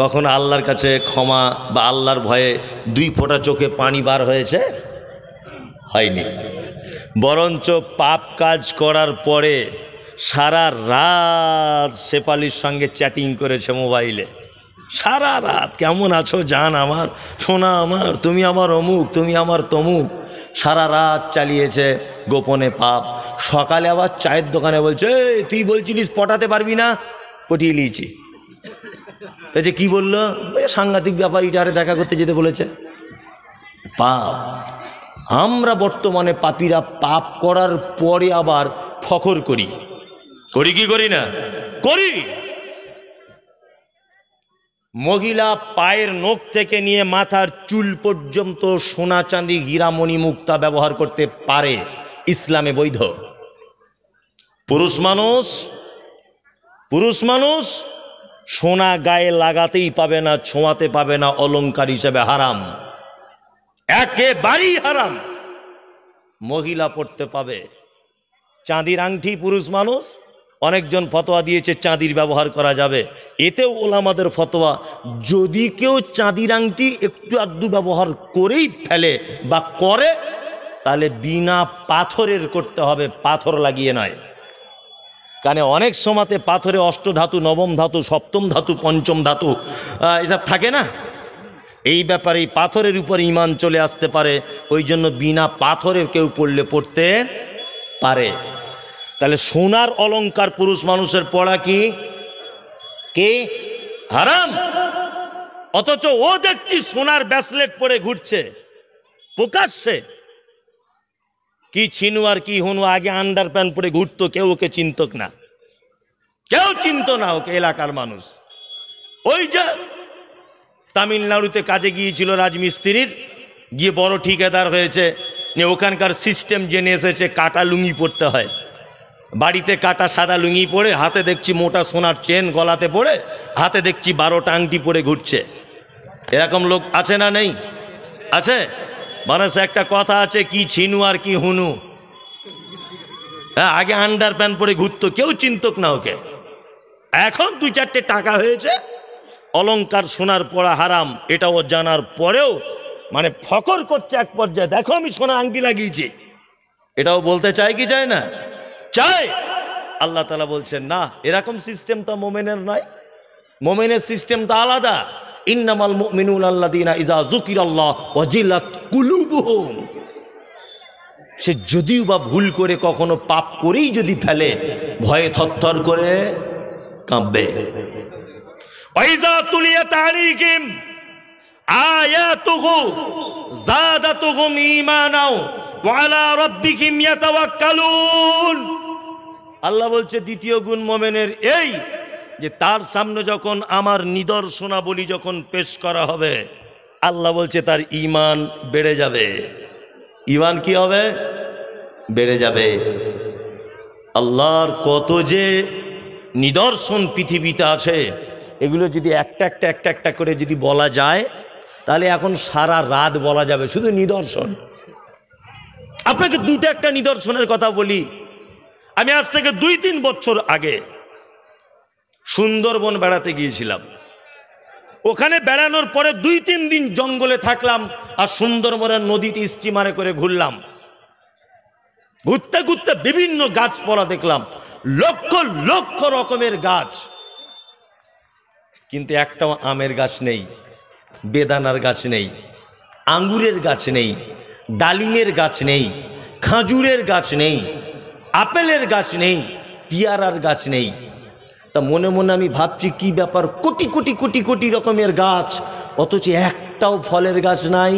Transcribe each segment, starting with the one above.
কখনো আল্লাহর কাছে ক্ষমা বা আল্লাহর ভয়ে দুই ফোঁটা চোখে পানি বার হয়েছে হয়নি বরঞ্চ পাপ কাজ করার পরে সারা রাত সেপালির সঙ্গে চ্যাটিং করেছে মোবাইলে সারা রাত কেমন আছো জান আমার সোনা আমার তুমি আমার অমুক তুমি আমার তমুক সারা রাত চালিয়েছে গোপনে পাপ সকালে আবার চায়ের দোকানে বলছে তুই বলছিলিস পটাতে পারবি না পটিয়ে নিয়েছি তাই যে বললো সাংঘাতিক ব্যাপার আরে দেখা করতে যেতে বলেছে পাপ আমরা বর্তমানে পাপিরা পাপ করার পরে আবার ফখর করি করি কি করি না করি মহিলা পায়ের নখ থেকে নিয়ে মাথার চুল পর্যন্ত সোনা চাঁদি হীরামণি মুক্তা ব্যবহার করতে পারে ইসলামে বৈধ পুরুষ মানুষ পুরুষ মানুষ সোনা গায়ে লাগাতেই পাবে না ছোঁয়াতে পাবে না অলঙ্কার হিসেবে হারাম একেবারেই হারাম মহিলা পড়তে পাবে চাঁদির আংটি পুরুষ মানুষ অনেকজন ফতোয়া দিয়েছে চাঁদির ব্যবহার করা যাবে এতেও ওলামাদের ফতোয়া যদি কেউ চাঁদির আংটি একটু আধটু ব্যবহার করেই ফেলে বা করে তাহলে বিনা পাথরের করতে হবে পাথর লাগিয়ে নয় কানে অনেক সময়তে পাথরে অষ্ট ধাতু নবম ধাতু সপ্তম ধাতু পঞ্চম ধাতু এসব থাকে না এই ব্যাপারে পাথরের উপর ইমান চলে আসতে পারে ওই জন্য বিনা পাথরে কেউ পড়লে পড়তে পারে তাহলে সোনার অলঙ্কার পুরুষ মানুষের পড়া কি কে হারাম অথচ ও দেখছি সোনার ব্যাসলেট পরে ঘুরছে প্রকাশ্যে কি ছিনু আর কি হনু আগে আন্ডার প্যান্ট পরে ঘুরতো কেউ ওকে চিন্তক না কেউ চিন্ত না ওকে এলাকার মানুষ ওই যে তামিলনাড়ুতে কাজে গিয়েছিল রাজমিস্ত্রির গিয়ে বড় ঠিকাদার হয়েছে নিয়ে ওখানকার সিস্টেম জেনে এসেছে কাটা লুঙ্গি পরতে হয় বাড়িতে কাটা সাদা লুঙ্গি পরে হাতে দেখছি মোটা সোনার চেন গলাতে পড়ে হাতে দেখছি বারোটা আংটি পরে ঘুরছে এরকম লোক আছে না নেই আছে মানুষ একটা কথা আছে কি ছিনু আর কি হুনু হ্যাঁ আগে আন্ডার প্যান্ট পরে ঘুরতো কেউ চিন্তক না ওকে এখন দুই চারটে টাকা হয়েছে অলঙ্কার সোনার পড়া হারাম এটাও জানার পরেও মানে ফকর করছে এক পর্যায়ে দেখো আমি সোনা আংটি লাগিয়েছি এটাও বলতে চায় কি চায় না চায় আল্লাহ তালা বলছেন না এরকম সিস্টেম তো মোমেনের নয় মোমেনের সিস্টেম তো আলাদা ইন্নামাল মিনুল আল্লা দিনা ইজা জুকির আল্লাহ কুলুবুহম সে যদিও বা ভুল করে কখনো পাপ করেই যদি ফেলে ভয়ে থর করে কাঁপবে আল্লাহ বলছে দ্বিতীয় গুণ মোমেনের এই যে তার সামনে যখন আমার নিদর্শনাবলী যখন পেশ করা হবে আল্লাহ বলছে তার ইমান বেড়ে যাবে ইমান কি হবে বেড়ে যাবে আল্লাহর কত যে নিদর্শন পৃথিবীতে আছে এগুলো যদি একটা একটা একটা একটা করে যদি বলা যায় তাহলে এখন সারা রাত বলা যাবে শুধু নিদর্শন আপনাকে দুটো একটা নিদর্শনের কথা বলি আমি আজ থেকে দুই তিন বছর আগে সুন্দরবন বেড়াতে গিয়েছিলাম ওখানে বেড়ানোর পরে দুই তিন দিন জঙ্গলে থাকলাম আর সুন্দরবনের নদীতে স্টিমারে করে ঘুরলাম ঘুরতে ঘুরতে বিভিন্ন গাছপালা দেখলাম লক্ষ লক্ষ রকমের গাছ কিন্তু একটাও আমের গাছ নেই বেদানার গাছ নেই আঙ্গুরের গাছ নেই ডালিমের গাছ নেই খাজুরের গাছ নেই আপেলের গাছ নেই পিয়ারার গাছ নেই তা মনে মনে আমি ভাবছি কি ব্যাপার কোটি কোটি কোটি কোটি রকমের গাছ অথচ একটাও ফলের গাছ নাই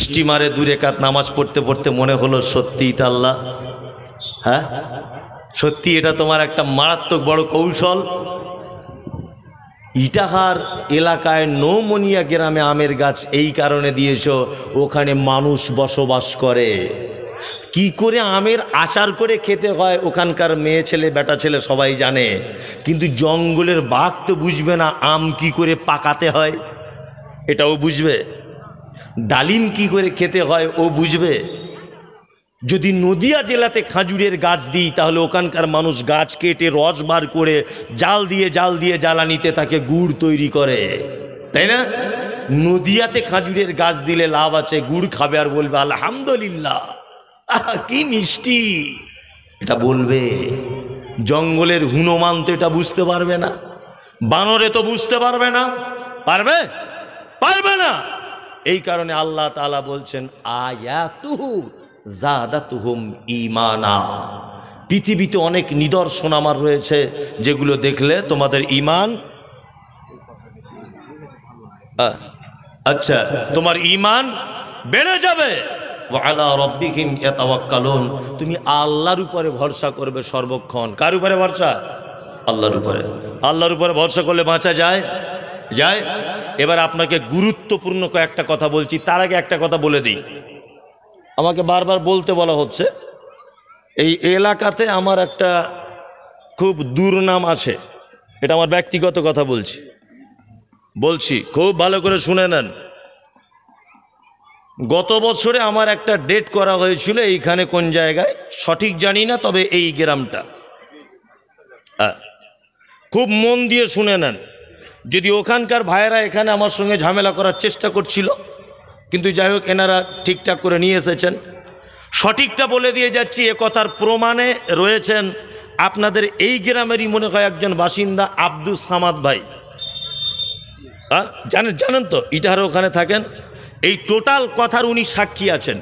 স্টিমারে দূরে কাত নামাজ পড়তে পড়তে মনে হলো সত্যিই তাল্লা হ্যাঁ সত্যি এটা তোমার একটা মারাত্মক বড় কৌশল ইটাহার এলাকায় নৌমনিয়া গ্রামে আমের গাছ এই কারণে দিয়েছ ওখানে মানুষ বসবাস করে কি করে আমের আচার করে খেতে হয় ওখানকার মেয়ে ছেলে বেটা ছেলে সবাই জানে কিন্তু জঙ্গলের বাঘ তো বুঝবে না আম কি করে পাকাতে হয় এটাও বুঝবে ডালিম কি করে খেতে হয় ও বুঝবে যদি নদিয়া জেলাতে খাজুরের গাছ দিই তাহলে ওখানকার মানুষ গাছ কেটে রস বার করে জাল দিয়ে জাল দিয়ে জ্বালানিতে তাকে গুড় তৈরি করে তাই না নদিয়াতে খাজুরের গাছ দিলে লাভ আছে গুড় খাবে আর বলবে আলহামদুলিল্লাহ কি মিষ্টি এটা বলবে জঙ্গলের হুনমান তো এটা বুঝতে পারবে না বানরে তো বুঝতে পারবে না পারবে পারবে না এই কারণে আল্লাহ তালা বলছেন আয়া তুহু আয়াতুহু তুহুম ইমানা পৃথিবীতে অনেক নিদর্শন আমার রয়েছে যেগুলো দেখলে তোমাদের ইমান আচ্ছা তোমার ইমান বেড়ে যাবে তুমি আল্লাহর উপরে ভরসা করবে সর্বক্ষণ কার উপরে ভরসা আল্লাহর উপরে আল্লাহর উপরে ভরসা করলে বাঁচা যায় যায় এবার আপনাকে গুরুত্বপূর্ণ কয়েকটা কথা বলছি তার আগে একটা কথা বলে দিই আমাকে বারবার বলতে বলা হচ্ছে এই এলাকাতে আমার একটা খুব দুর্নাম আছে এটা আমার ব্যক্তিগত কথা বলছি বলছি খুব ভালো করে শুনে নেন গত বছরে আমার একটা ডেট করা হয়েছিল এইখানে কোন জায়গায় সঠিক জানি না তবে এই গ্রামটা খুব মন দিয়ে শুনে নেন যদি ওখানকার ভাইয়েরা এখানে আমার সঙ্গে ঝামেলা করার চেষ্টা করছিল কিন্তু যাই হোক এনারা ঠিকঠাক করে নিয়ে এসেছেন সঠিকটা বলে দিয়ে যাচ্ছি এ কথার প্রমাণে রয়েছেন আপনাদের এই গ্রামেরই মনে হয় একজন বাসিন্দা আব্দুল সামাদ ভাই হ্যাঁ জানেন জানেন তো ইটাহার ওখানে থাকেন এই টোটাল কথার উনি সাক্ষী আছেন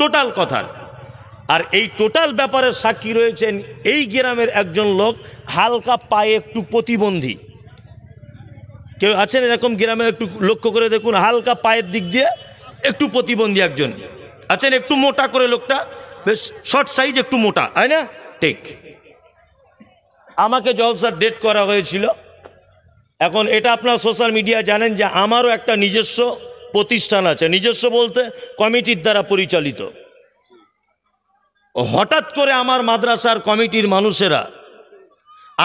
টোটাল কথার আর এই টোটাল ব্যাপারে সাক্ষী রয়েছেন এই গ্রামের একজন লোক হালকা পায়ে একটু প্রতিবন্ধী কেউ আছেন এরকম গ্রামে একটু লক্ষ্য করে দেখুন হালকা পায়ের দিক দিয়ে একটু প্রতিবন্ধী একজন আছেন একটু মোটা করে লোকটা বেশ শর্ট সাইজ একটু মোটা তাই না ঠিক আমাকে জলসার ডেট করা হয়েছিল এখন এটা আপনার সোশ্যাল মিডিয়া জানেন যে আমারও একটা নিজস্ব প্রতিষ্ঠান আছে নিজস্ব বলতে কমিটির দ্বারা পরিচালিত হঠাৎ করে আমার মাদ্রাসার কমিটির মানুষেরা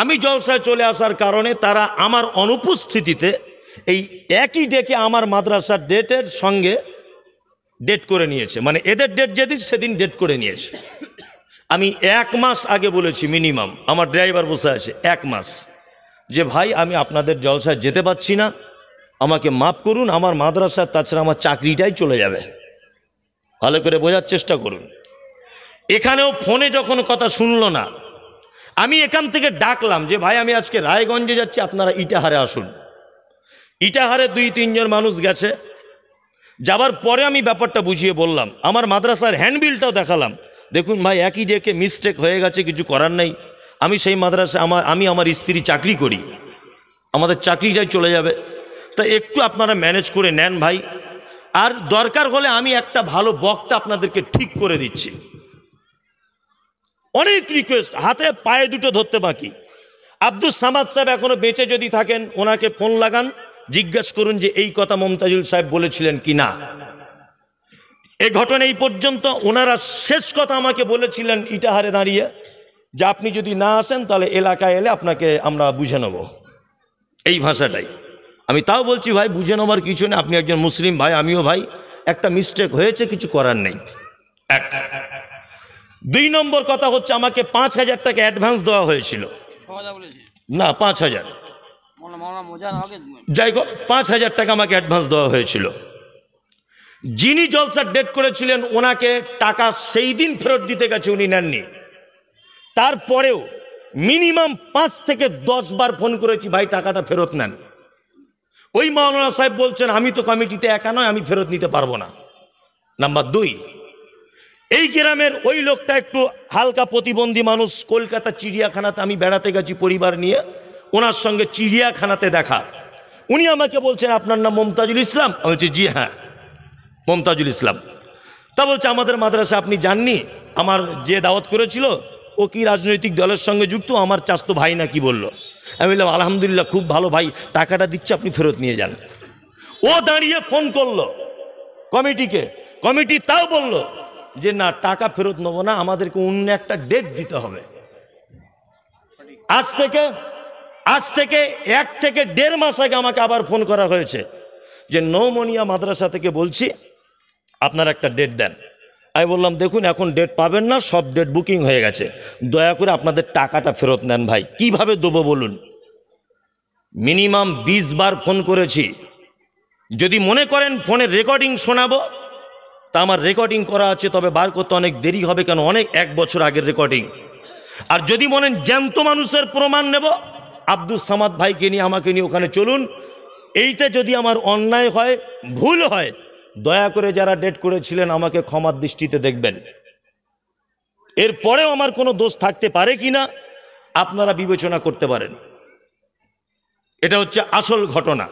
আমি জলসায় চলে আসার কারণে তারা আমার অনুপস্থিতিতে এই একই ডেকে আমার মাদ্রাসার ডেটের সঙ্গে ডেট করে নিয়েছে মানে এদের ডেট যেদিন সেদিন ডেট করে নিয়েছে আমি এক মাস আগে বলেছি মিনিমাম আমার ড্রাইভার বসে আছে এক মাস যে ভাই আমি আপনাদের জলসায় যেতে পারছি না আমাকে মাফ করুন আমার মাদ্রাসার তাছাড়া আমার চাকরিটাই চলে যাবে ভালো করে বোঝার চেষ্টা করুন এখানেও ফোনে যখন কথা শুনল না আমি এখান থেকে ডাকলাম যে ভাই আমি আজকে রায়গঞ্জে যাচ্ছি আপনারা ইটাহারে আসুন ইটাহারে দুই তিনজন মানুষ গেছে যাবার পরে আমি ব্যাপারটা বুঝিয়ে বললাম আমার মাদ্রাসার হ্যান্ডবিলটাও দেখালাম দেখুন ভাই একই ডেকে মিস্টেক হয়ে গেছে কিছু করার নাই আমি সেই মাদ্রাসা আমার আমি আমার স্ত্রী চাকরি করি আমাদের চাকরিটাই চলে যাবে তা একটু আপনারা ম্যানেজ করে নেন ভাই আর দরকার হলে আমি একটা ভালো বক্তা আপনাদেরকে ঠিক করে দিচ্ছি অনেক রিকোয়েস্ট হাতে পায়ে দুটো ধরতে বাকি আব্দুল সামাদ সাহেব এখনও বেঁচে যদি থাকেন ওনাকে ফোন লাগান জিজ্ঞাসা করুন যে এই কথা মমতাজুল সাহেব বলেছিলেন কি না এ ঘটনা এই পর্যন্ত ওনারা শেষ কথা আমাকে বলেছিলেন ইটাহারে দাঁড়িয়ে যে আপনি যদি না আসেন তাহলে এলাকায় এলে আপনাকে আমরা বুঝে নেব এই ভাষাটাই আমি তাও বলছি ভাই বুঝে নেবার কিছু নেই আপনি একজন মুসলিম ভাই আমিও ভাই একটা মিস্টেক হয়েছে কিছু করার নেই এক দুই নম্বর কথা হচ্ছে আমাকে পাঁচ হাজার টাকা অ্যাডভান্স দেওয়া হয়েছিল না পাঁচ হাজার যাই হোক পাঁচ হাজার টাকা আমাকে অ্যাডভান্স দেওয়া হয়েছিল যিনি জলসার ডেট করেছিলেন ওনাকে টাকা সেই দিন ফেরত দিতে গেছে উনি নেননি তারপরেও মিনিমাম পাঁচ থেকে দশ বার ফোন করেছি ভাই টাকাটা ফেরত নেন ওই মাওলানা সাহেব বলছেন আমি তো কমিটিতে একা নয় আমি ফেরত নিতে পারবো না নাম্বার দুই এই গ্রামের ওই লোকটা একটু হালকা প্রতিবন্ধী মানুষ কলকাতা চিড়িয়াখানাতে আমি বেড়াতে গেছি পরিবার নিয়ে ওনার সঙ্গে চিড়িয়াখানাতে দেখা উনি আমাকে বলছেন আপনার নাম মমতাজুল ইসলাম আমি বলছি জি হ্যাঁ মমতাজুল ইসলাম তা বলছে আমাদের মাদ্রাসা আপনি জাননি আমার যে দাওয়াত করেছিল ও কি রাজনৈতিক দলের সঙ্গে যুক্ত আমার চাস্তো ভাই না কি বলল আমি বললাম আলহামদুলিল্লাহ খুব ভালো ভাই টাকাটা দিচ্ছে আপনি ফেরত নিয়ে যান ও দাঁড়িয়ে ফোন করলো কমিটিকে কমিটি তাও বলল যে না টাকা ফেরত নেবো না আমাদেরকে অন্য একটা ডেট দিতে হবে আজ থেকে আজ থেকে এক থেকে দেড় মাস আগে আমাকে আবার ফোন করা হয়েছে যে নৌমনিয়া মাদ্রাসা থেকে বলছি আপনার একটা ডেট দেন আমি বললাম দেখুন এখন ডেট পাবেন না সব ডেট বুকিং হয়ে গেছে দয়া করে আপনাদের টাকাটা ফেরত নেন ভাই কিভাবে দেবো বলুন মিনিমাম বিশ বার ফোন করেছি যদি মনে করেন ফোনের রেকর্ডিং শোনাবো তা আমার রেকর্ডিং করা আছে তবে বার করতে অনেক দেরি হবে কেন অনেক এক বছর আগের রেকর্ডিং আর যদি বলেন জ্যান্ত মানুষের প্রমাণ নেব আব্দুল সামাদ ভাইকে নিয়ে আমাকে নিয়ে ওখানে চলুন এইটা যদি আমার অন্যায় হয় ভুল হয় দয়া করে যারা ডেট করেছিলেন আমাকে ক্ষমার দৃষ্টিতে দেখবেন এরপরেও আমার কোনো দোষ থাকতে পারে কি না আপনারা বিবেচনা করতে পারেন এটা হচ্ছে আসল ঘটনা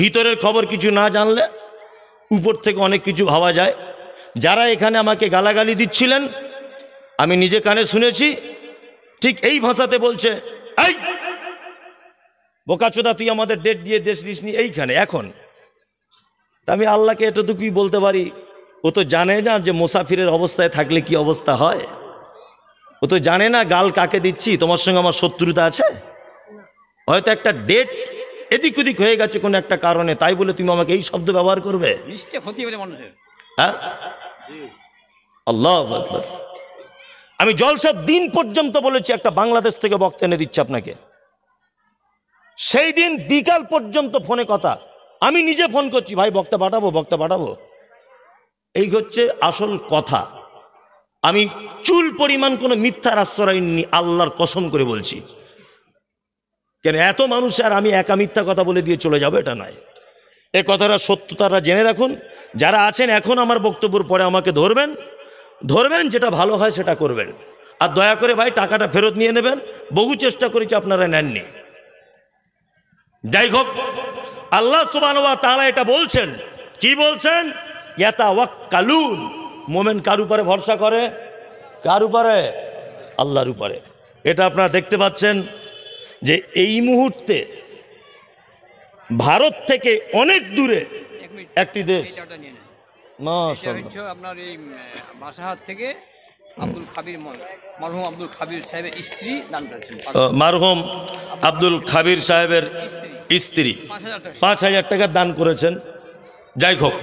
ভিতরের খবর কিছু না জানলে উপর থেকে অনেক কিছু ভাবা যায় যারা এখানে আমাকে গালাগালি দিচ্ছিলেন আমি নিজে কানে শুনেছি ঠিক এই ভাষাতে বলছে এই বোকাচোদা তুই আমাদের ডেট দিয়ে দেশ নিসনি এইখানে এখন আমি আল্লাহকে এতটুকুই বলতে পারি ও তো জানে না যে মোসাফিরের অবস্থায় থাকলে কি অবস্থা হয় ও তো জানে না গাল কাকে দিচ্ছি তোমার সঙ্গে আমার শত্রুতা আছে হয়তো একটা ডেট এদিক ওদিক হয়ে গেছে কোনো একটা কারণে তাই বলে তুমি আমাকে এই শব্দ ব্যবহার করবে হ্যাঁ আল্লাহ আমি জলসার দিন পর্যন্ত বলেছি একটা বাংলাদেশ থেকে বক্তা এনে দিচ্ছে আপনাকে সেই দিন বিকাল পর্যন্ত ফোনে কথা আমি নিজে ফোন করছি ভাই বক্তা পাঠাবো বক্তা পাঠাবো এই হচ্ছে আসল কথা আমি চুল পরিমাণ কোনো মিথ্যার আশ্রয় নিই আল্লাহর কসম করে বলছি কেন এত মানুষ আর আমি একা মিথ্যা কথা বলে দিয়ে চলে যাবো এটা নয় এ কথাটা সত্যতাটা জেনে রাখুন যারা আছেন এখন আমার বক্তব্যর পরে আমাকে ধরবেন ধরবেন যেটা ভালো হয় সেটা করবেন আর দয়া করে ভাই টাকাটা ফেরত নিয়ে নেবেন বহু চেষ্টা করেছি আপনারা নেননি যাই হোক আল্লাহ সুবানুয়া তারা এটা বলছেন কি বলছেন ইয়াতা ওয়াক্কালুন মোমেন কার উপরে ভরসা করে কার উপরে আল্লাহর উপরে এটা আপনারা দেখতে পাচ্ছেন যে এই মুহূর্তে ভারত থেকে অনেক দূরে একটি দেশ আপনার এই বাসাহাত থেকে আব্দুল খাবির মারহুম খাবির সাহেবের স্ত্রী দান করেছেন মারহুম আব্দুল খাবির সাহেবের স্ত্রী পাঁচ হাজার টাকা দান করেছেন যাই হোক